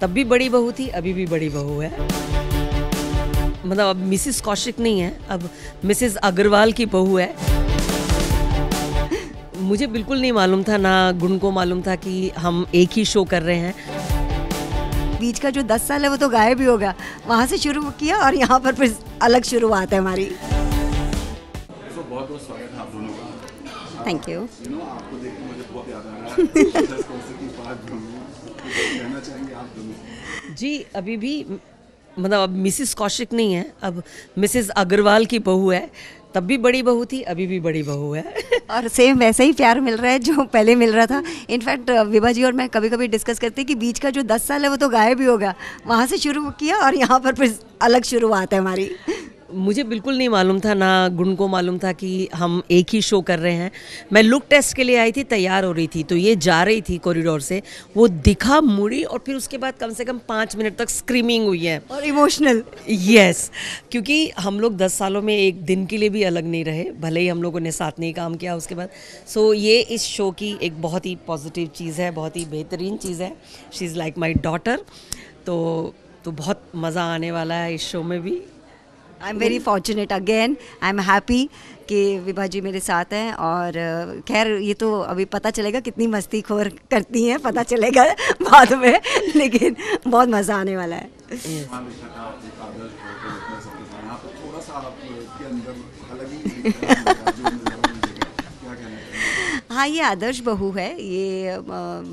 तब भी बड़ी बहू थी अभी भी बड़ी बहू है मतलब अब मिसिस कौशिक नहीं है अब मिसिस अग्रवाल की बहू है मुझे बिल्कुल नहीं मालूम था ना गुण को मालूम था कि हम एक ही शो कर रहे हैं बीच का जो दस साल है वो तो गायब ही होगा वहाँ से शुरू किया और यहाँ पर फिर अलग शुरुआत है हमारी बहुत बहुत स्वागत है आप दोनों का थैंक यू आपको देख के मुझे बहुत याद आ रहा है तो जी अभी भी मतलब अब मिसिस कौशिक नहीं है अब मिसिस अग्रवाल की बहू है तब भी बड़ी बहू थी अभी भी बड़ी बहू है और सेम वैसे ही प्यार मिल रहा है जो पहले मिल रहा था इनफैक्ट विभा जी और मैं कभी कभी डिस्कस करते कि बीच का जो दस साल है वो तो गायब ही होगा वहाँ से शुरू किया और यहाँ पर फिर अलग शुरुआत है हमारी मुझे बिल्कुल नहीं मालूम था ना गुण को मालूम था कि हम एक ही शो कर रहे हैं मैं लुक टेस्ट के लिए आई थी तैयार हो रही थी तो ये जा रही थी कॉरिडोर से वो दिखा मुड़ी और फिर उसके बाद कम से कम पाँच मिनट तक स्क्रीमिंग हुई है और इमोशनल यस yes, क्योंकि हम लोग दस सालों में एक दिन के लिए भी अलग नहीं रहे भले ही हम लोगों ने साथ नहीं काम किया उसके बाद सो so, ये इस शो की एक बहुत ही पॉजिटिव चीज़ है बहुत ही बेहतरीन चीज़ है she is like my daughter तो तो बहुत मज़ा आने वाला है इस शो में भी I am very fortunate again I am happy कि विभा जी मेरे साथ हैं और खैर ये तो अभी पता चलेगा कितनी मस्ती खोर करती हैं पता चलेगा बाद में लेकिन बहुत मज़ा आने वाला है हाँ ये आदर्श बहू है ये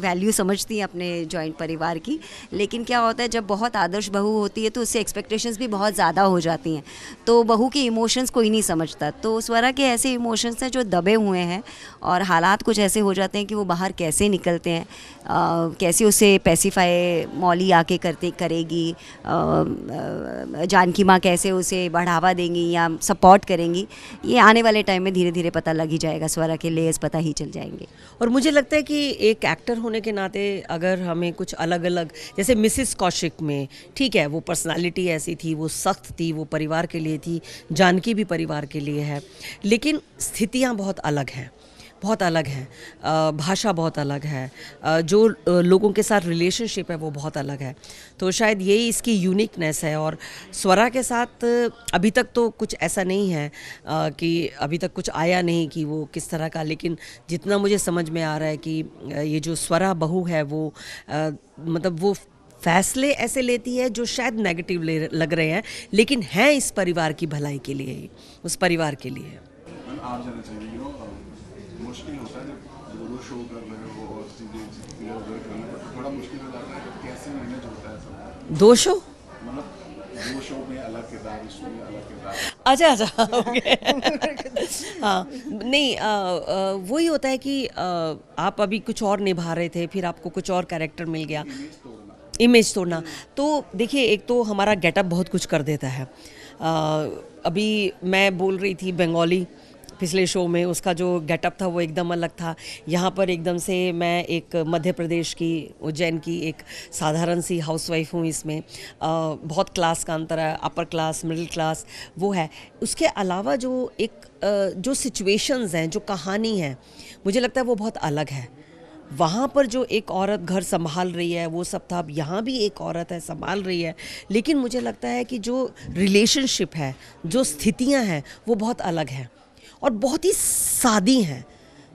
वैल्यू समझती हैं अपने जॉइंट परिवार की लेकिन क्या होता है जब बहुत आदर्श बहू होती है तो उससे एक्सपेक्टेशंस भी बहुत ज़्यादा हो जाती हैं तो बहू के इमोशंस कोई नहीं समझता तो स्वरा के ऐसे इमोशंस हैं जो दबे हुए हैं और हालात कुछ ऐसे हो जाते हैं कि वो बाहर कैसे निकलते हैं आ, कैसे उसे पैसीफाई मौली आके करते करेगी जानकी माँ कैसे उसे बढ़ावा देंगी या सपोर्ट करेंगी ये आने वाले टाइम में धीरे धीरे पता लग ही जाएगा स्वरा के लिए पता ही चल जाएगा जाएंगे और मुझे लगता है कि एक एक्टर होने के नाते अगर हमें कुछ अलग अलग जैसे मिसिस कौशिक में ठीक है वो पर्सनालिटी ऐसी थी वो सख्त थी वो परिवार के लिए थी जानकी भी परिवार के लिए है लेकिन स्थितियाँ बहुत अलग हैं बहुत अलग हैं भाषा बहुत अलग है जो लोगों के साथ रिलेशनशिप है वो बहुत अलग है तो शायद यही इसकी यूनिकनेस है और स्वरा के साथ अभी तक तो कुछ ऐसा नहीं है कि अभी तक कुछ आया नहीं कि वो किस तरह का लेकिन जितना मुझे समझ में आ रहा है कि ये जो स्वरा बहू है वो मतलब वो फैसले ऐसे लेती है जो शायद नेगेटिव लग रहे हैं लेकिन हैं इस परिवार की भलाई के लिए ही उस परिवार के लिए मुश्किल होता है जब दोनों शो कर रहे हो और चीज़ें उधर थोड़ा मुश्किल हो जाता है कैसे मैनेज होता है सब दो शो मतलब अच्छा अच्छा ओके हाँ नहीं वही होता है कि आ, आप अभी कुछ और निभा रहे थे फिर आपको कुछ और कैरेक्टर मिल गया इमेज तोड़ना तो देखिए एक तो हमारा गेटअप बहुत कुछ कर देता है आ, अभी मैं बोल रही थी बंगाली पिछले शो में उसका जो गेटअप था वो एकदम अलग था यहाँ पर एकदम से मैं एक मध्य प्रदेश की उज्जैन की एक साधारण सी हाउसवाइफ हूँ इसमें आ, बहुत क्लास का अंतर है अपर क्लास मिडिल क्लास वो है उसके अलावा जो एक आ, जो सिचुएशंस हैं जो कहानी है मुझे लगता है वो बहुत अलग है वहाँ पर जो एक औरत घर संभाल रही है वो सब था अब यहाँ भी एक औरत है संभाल रही है लेकिन मुझे लगता है कि जो रिलेशनशिप है जो स्थितियाँ हैं वो बहुत अलग हैं और बहुत ही सादी हैं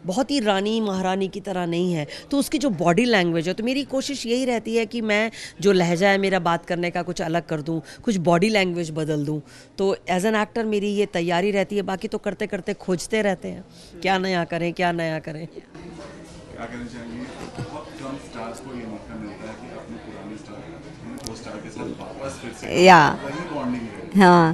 बहुत ही रानी महारानी की तरह नहीं है तो उसकी जो बॉडी लैंग्वेज है तो मेरी कोशिश यही रहती है कि मैं जो लहजा है मेरा बात करने का कुछ अलग कर दूँ कुछ बॉडी लैंग्वेज बदल दूँ तो एज एन एक्टर मेरी ये तैयारी रहती है बाकी तो करते करते खोजते रहते हैं क्या नया करें क्या नया करें या तो हाँ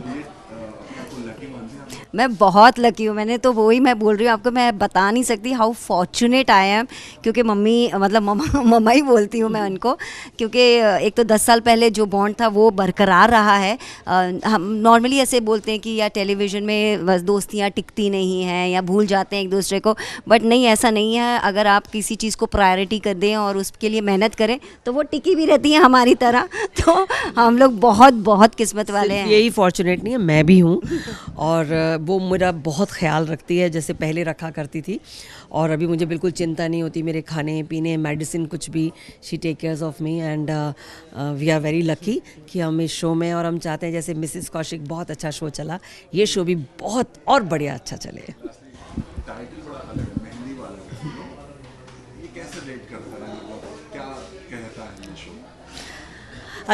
मैं बहुत लकी हूँ मैंने तो वही मैं बोल रही हूँ आपको मैं बता नहीं सकती हाउ फॉर्चुनेट आई एम क्योंकि मम्मी मतलब मम्मा मम्मा ही बोलती हूँ मैं हम्म। उनको क्योंकि एक तो दस साल पहले जो बॉन्ड था वो बरकरार रहा है हम नॉर्मली ऐसे बोलते हैं कि या टेलीविज़न में बस दोस्तियाँ टिकती नहीं हैं या भूल जाते हैं एक दूसरे को बट नहीं ऐसा नहीं है अगर आप किसी चीज़ को प्रायोरिटी कर दें और उसके लिए मेहनत करें तो वो टिकी भी रहती हैं हमारी तरह तो हम लोग बहुत बहुत किस्मत वाले हैं यही फॉर्चुनेट नहीं है मैं भी हूँ और वो मेरा बहुत ख्याल रखती है जैसे पहले रखा करती थी और अभी मुझे बिल्कुल चिंता नहीं होती मेरे खाने पीने मेडिसिन कुछ भी she take cares of me and we are very lucky कि हम इस शो में और हम चाहते हैं जैसे मिसिस कौशिक बहुत अच्छा शो चला ये शो भी बहुत और बढ़िया अच्छा चले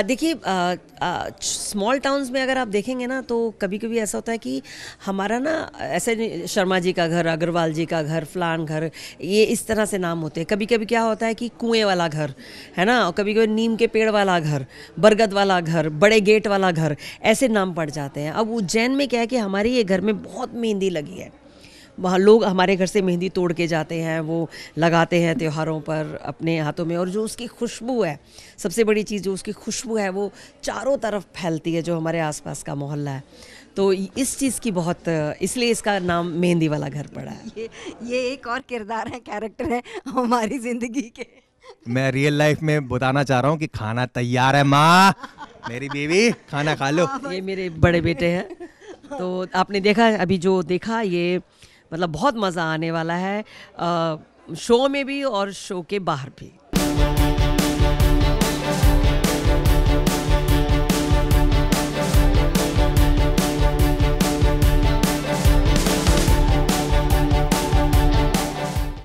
देखिए स्मॉल टाउन्स में अगर आप देखेंगे ना तो कभी कभी ऐसा होता है कि हमारा ना ऐसे शर्मा जी का घर अग्रवाल जी का घर फलान घर ये इस तरह से नाम होते हैं कभी कभी क्या होता है कि कुएँ वाला घर है ना और कभी कभी नीम के पेड़ वाला घर बरगद वाला घर बड़े गेट वाला घर ऐसे नाम पड़ जाते हैं अब उज्जैन में क्या है कि हमारे ये घर में बहुत मेहंदी लगी है वहाँ लोग हमारे घर से मेहंदी तोड़ के जाते हैं वो लगाते हैं त्योहारों पर अपने हाथों में और जो उसकी खुशबू है सबसे बड़ी चीज़ जो उसकी खुशबू है वो चारों तरफ फैलती है जो हमारे आसपास का मोहल्ला है तो इस चीज़ की बहुत इसलिए इसका नाम मेहंदी वाला घर पड़ा है ये ये एक और किरदार है कैरेक्टर है हमारी ज़िंदगी के मैं रियल लाइफ में बताना चाह रहा हूँ कि खाना तैयार है माँ मेरी बीवी खाना खा लो हाँ, ये मेरे बड़े बेटे हैं तो आपने देखा अभी जो देखा ये मतलब बहुत मज़ा आने वाला है शो में भी और शो के बाहर भी